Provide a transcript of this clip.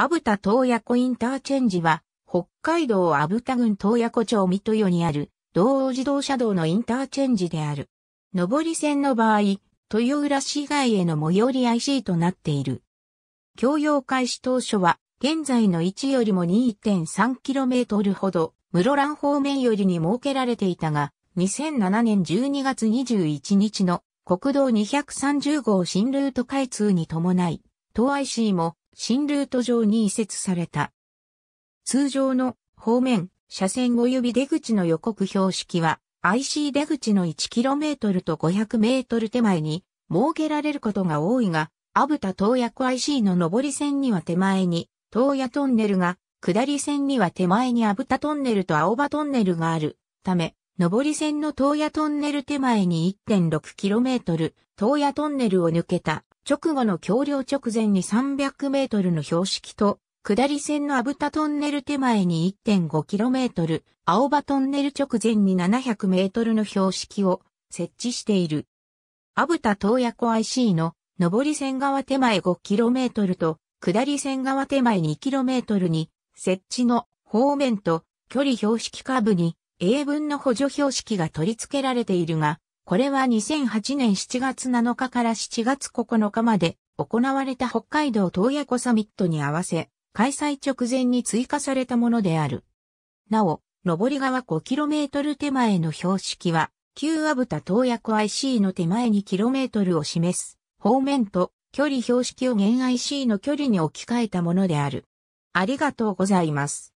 アブタ東爺湖インターチェンジは、北海道アブタ郡東爺湖町三豊にある、道央自動車道のインターチェンジである。上り線の場合、豊浦市外への最寄り IC となっている。供用開始当初は、現在の位置よりも 2.3km ほど、室蘭方面よりに設けられていたが、2007年12月21日の国道230号新ルート開通に伴い、東 IC も新ルート上に移設された。通常の方面、車線及び出口の予告標識は IC 出口の 1km と 500m 手前に設けられることが多いが、アブタ東野 IC の上り線には手前に東野トンネルが、下り線には手前にアブタトンネルと青葉トンネルがあるため、上り線の東野トンネル手前に 1.6km、東野トンネルを抜けた直後の橋梁直前に300メートルの標識と、下り線のアブタトンネル手前に 1.5km、青葉トンネル直前に7 0 0メートルの標識を設置している。アブタ洞爺湖 IC の上り線側手前 5km と下り線側手前 2km に設置の方面と距離標識下部に英文の補助標識が取り付けられているが、これは2008年7月7日から7月9日まで行われた北海道洞爺湖サミットに合わせ、開催直前に追加されたものである。なお、上り側 5km 手前の標識は、旧アブタ洞爺湖 IC の手前に k m を示す、方面と距離標識を現 IC の距離に置き換えたものである。ありがとうございます。